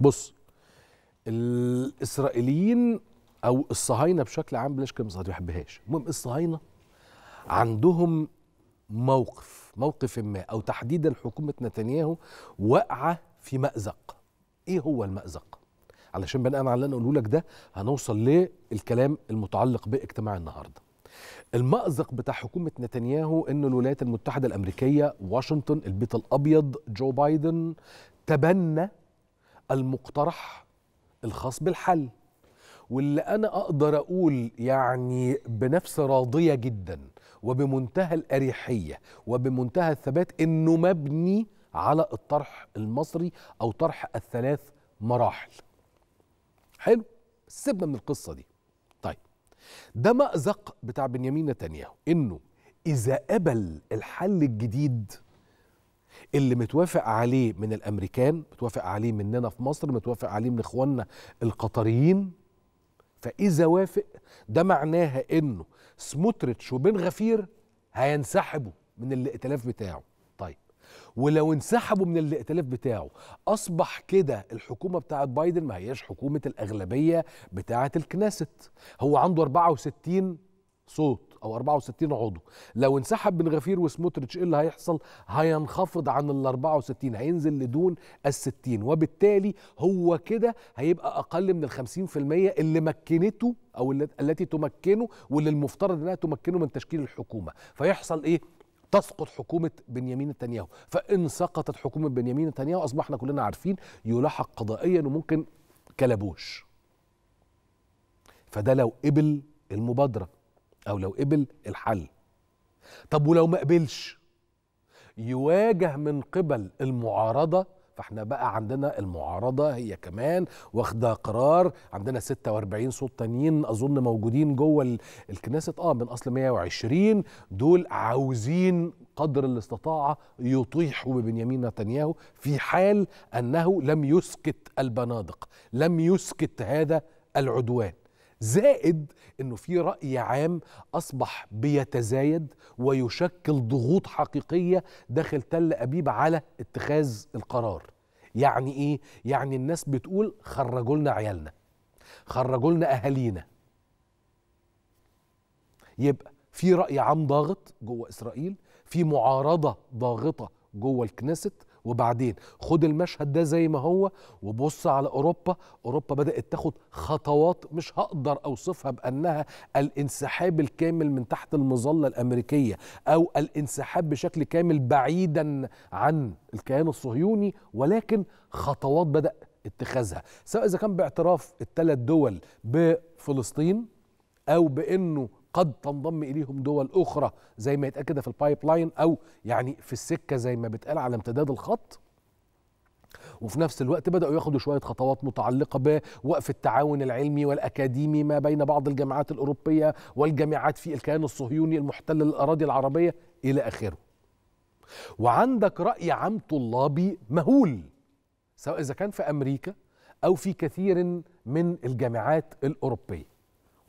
بص الاسرائيليين او الصهاينه بشكل عام بلاش كلمه صهاينه ما بحبهاش المهم الصهاينه عندهم موقف موقف ما او تحديدا حكومه نتنياهو واقعه في مازق ايه هو المازق علشان بناء على اللي انا اقوله لك ده هنوصل للكلام المتعلق باجتماع النهارده المأزق بتاع حكومة نتنياهو أن الولايات المتحدة الأمريكية واشنطن البيت الأبيض جو بايدن تبنى المقترح الخاص بالحل واللي انا اقدر اقول يعني بنفس راضيه جدا وبمنتهى الاريحيه وبمنتهى الثبات انه مبني على الطرح المصري او طرح الثلاث مراحل حلو سيبنا من القصه دي طيب ده مأزق بتاع بنيامين نتنياهو انه اذا قبل الحل الجديد اللي متوافق عليه من الامريكان متوافق عليه مننا في مصر متوافق عليه من اخواننا القطريين فاذا وافق ده معناها انه سموتريتش وبن غفير هينسحبوا من الائتلاف بتاعه طيب ولو انسحبوا من الائتلاف بتاعه اصبح كده الحكومه بتاعه بايدن ما هياش حكومه الاغلبيه بتاعه الكنيست هو عنده 64 صوت او 64 عضو لو انسحب بن غفير وسموتريتش ايه اللي هيحصل هينخفض عن ال 64 هينزل لدون ال 60 وبالتالي هو كده هيبقى اقل من ال 50% اللي مكنته او التي تمكنه واللي المفترض انها تمكنه من تشكيل الحكومه فيحصل ايه تسقط حكومة بنيامين نتنياهو فإن سقطت حكومة بنيامين نتنياهو أصبحنا كلنا عارفين يلاحق قضائيا وممكن كلبوش فده لو قبل المبادرة او لو قبل الحل طب ولو ما قبلش يواجه من قبل المعارضه فاحنا بقى عندنا المعارضه هي كمان واخده قرار عندنا 46 صوت تانيين اظن موجودين جوه الكنيسة اه من اصل 120 دول عاوزين قدر الاستطاعه يطيحوا ببنيامين نتنياهو في حال انه لم يسكت البنادق لم يسكت هذا العدوان زائد انه في راي عام اصبح بيتزايد ويشكل ضغوط حقيقيه داخل تل ابيب على اتخاذ القرار يعني ايه يعني الناس بتقول خرجوا لنا عيالنا خرجوا لنا اهالينا يبقى في راي عام ضاغط جوه اسرائيل في معارضه ضاغطه جوه الكنيست وبعدين خد المشهد ده زي ما هو وبص على اوروبا اوروبا بدات تاخد خطوات مش هقدر اوصفها بانها الانسحاب الكامل من تحت المظله الامريكيه او الانسحاب بشكل كامل بعيدا عن الكيان الصهيوني ولكن خطوات بدا اتخاذها سواء اذا كان باعتراف الثلاث دول بفلسطين او بانه قد تنضم اليهم دول اخرى زي ما يتاكد في البايب لاين او يعني في السكه زي ما بتقال على امتداد الخط وفي نفس الوقت بدأوا ياخدوا شوية خطوات متعلقة بوقف التعاون العلمي والأكاديمي ما بين بعض الجامعات الأوروبية والجامعات في الكيان الصهيوني المحتل للأراضي العربية إلى آخره وعندك رأي عام طلابي مهول سواء إذا كان في أمريكا أو في كثير من الجامعات الأوروبية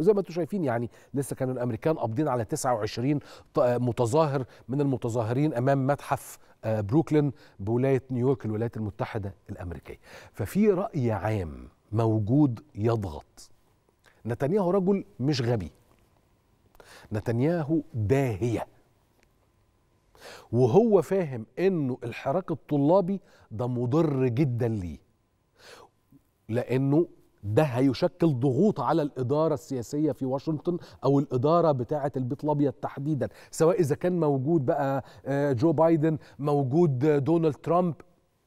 وزي ما انتم شايفين يعني لسه كانوا الامريكان قابضين على 29 متظاهر من المتظاهرين امام متحف آه، بروكلين بولايه نيويورك الولايات المتحده الامريكيه ففي راي عام موجود يضغط نتنياهو رجل مش غبي نتنياهو داهيه وهو فاهم انه الحراك الطلابي ده مضر جدا ليه لانه ده هيشكل ضغوط على الإدارة السياسية في واشنطن أو الإدارة بتاعة البيت الأبيض تحديدا سواء إذا كان موجود بقى آه، جو بايدن موجود آه، دونالد ترامب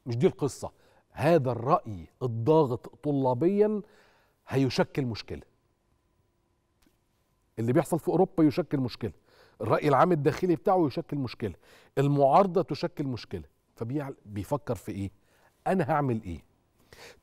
مش دي القصة هذا الرأي الضاغط طلابيا هيشكل مشكلة اللي بيحصل في أوروبا يشكل مشكلة الرأي العام الداخلي بتاعه يشكل مشكلة المعارضة تشكل مشكلة فبيفكر في إيه أنا هعمل إيه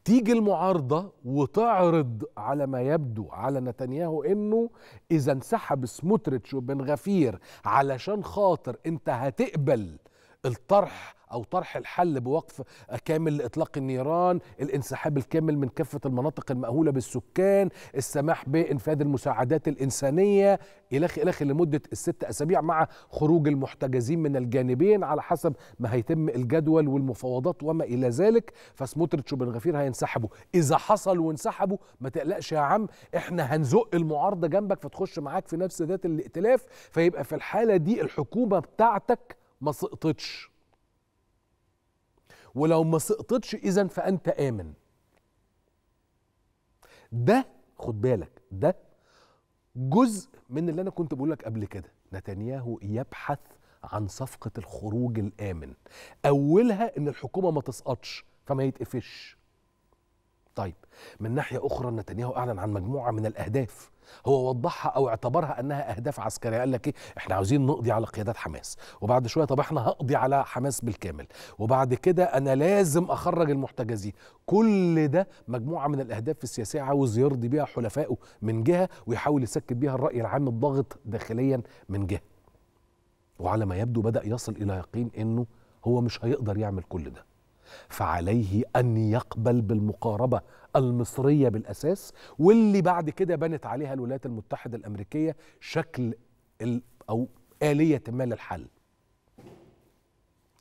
تيجي المعارضه وتعرض على ما يبدو على نتنياهو انه اذا انسحب سموتريتش وبن غفير علشان خاطر انت هتقبل الطرح او طرح الحل بوقف كامل لاطلاق النيران، الانسحاب الكامل من كافه المناطق المأهوله بالسكان، السماح بانفاذ المساعدات الانسانيه الخ الخ لمده الست اسابيع مع خروج المحتجزين من الجانبين على حسب ما هيتم الجدول والمفاوضات وما الى ذلك، فسموتريتش وبن غفير هينسحبوا، اذا حصل وانسحبوا ما تقلقش يا عم احنا هنزق المعارضه جنبك فتخش معاك في نفس ذات الائتلاف، فيبقى في الحاله دي الحكومه بتاعتك ما سقطتش ولو ما سقطتش اذا فانت امن ده خد بالك ده جزء من اللي انا كنت بقول لك قبل كده نتنياهو يبحث عن صفقة الخروج الآمن أولها إن الحكومة ما تسقطش فما يتقفش طيب من ناحية أخرى نتنياهو أعلن عن مجموعة من الأهداف هو وضحها او اعتبرها انها اهداف عسكريه قال لك ايه احنا عاوزين نقضي على قيادات حماس وبعد شويه طب احنا هقضي على حماس بالكامل وبعد كده انا لازم اخرج المحتجزين كل ده مجموعه من الاهداف السياسيه عاوز يرضي بيها حلفائه من جهه ويحاول يسكت بيها الراي العام الضاغط داخليا من جهه وعلى ما يبدو بدا يصل الى يقين انه هو مش هيقدر يعمل كل ده فعليه أن يقبل بالمقاربة المصرية بالأساس واللي بعد كده بنت عليها الولايات المتحدة الأمريكية شكل أو آلية ما للحل